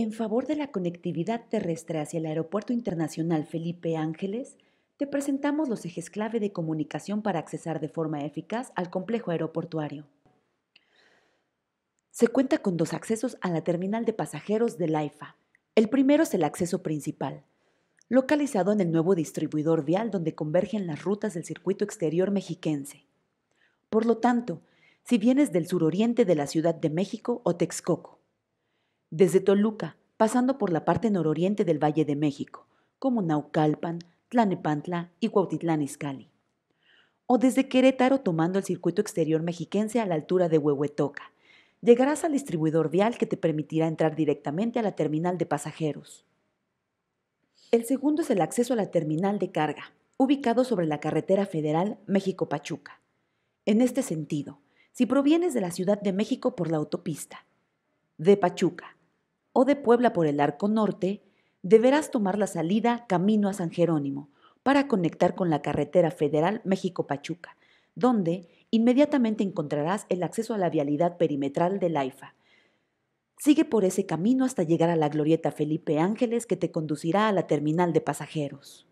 En favor de la conectividad terrestre hacia el Aeropuerto Internacional Felipe Ángeles, te presentamos los ejes clave de comunicación para accesar de forma eficaz al complejo aeroportuario. Se cuenta con dos accesos a la terminal de pasajeros del AIFA. El primero es el acceso principal, localizado en el nuevo distribuidor vial donde convergen las rutas del circuito exterior mexiquense. Por lo tanto, si vienes del suroriente de la Ciudad de México o Texcoco, desde Toluca, pasando por la parte nororiente del Valle de México, como Naucalpan, Tlanepantla y Cuautitlán Izcalli. O desde Querétaro tomando el circuito exterior mexiquense a la altura de Huehuetoca. Llegarás al distribuidor vial que te permitirá entrar directamente a la terminal de pasajeros. El segundo es el acceso a la terminal de carga, ubicado sobre la carretera federal México-Pachuca. En este sentido, si provienes de la Ciudad de México por la autopista, de Pachuca o de Puebla por el Arco Norte, deberás tomar la salida camino a San Jerónimo para conectar con la carretera federal México-Pachuca, donde inmediatamente encontrarás el acceso a la vialidad perimetral de Laifa. Sigue por ese camino hasta llegar a la glorieta Felipe Ángeles que te conducirá a la terminal de pasajeros.